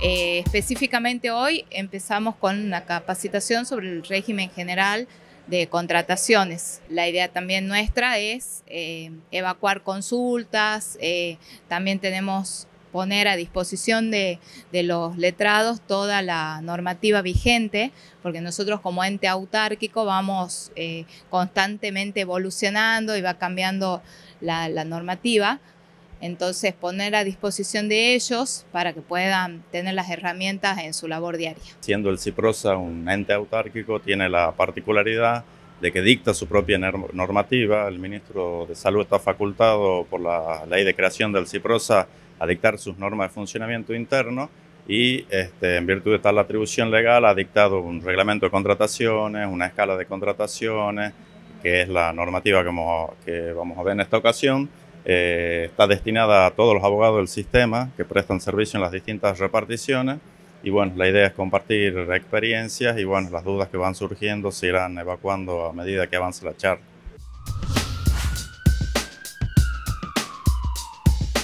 Eh, específicamente hoy empezamos con una capacitación sobre el régimen general de contrataciones. La idea también nuestra es eh, evacuar consultas, eh, también tenemos poner a disposición de, los letrados toda la normativa vigente, porque nosotros como ente autárquico vamos constantemente evolucionando y va cambiando la normativa, entonces, poner a disposición de ellos para que puedan tener las herramientas en su labor diaria. Siendo el CIPROSA un ente autárquico, tiene la particularidad de que dicta su propia normativa. El ministro de Salud está facultado por la ley de creación del CIPROSA a dictar sus normas de funcionamiento interno y este, en virtud de tal atribución legal ha dictado un reglamento de contrataciones, una escala de contrataciones, que es la normativa que vamos a ver en esta ocasión eh, está destinada a todos los abogados del sistema que prestan servicio en las distintas reparticiones y bueno, la idea es compartir experiencias y bueno, las dudas que van surgiendo se irán evacuando a medida que avance la charla.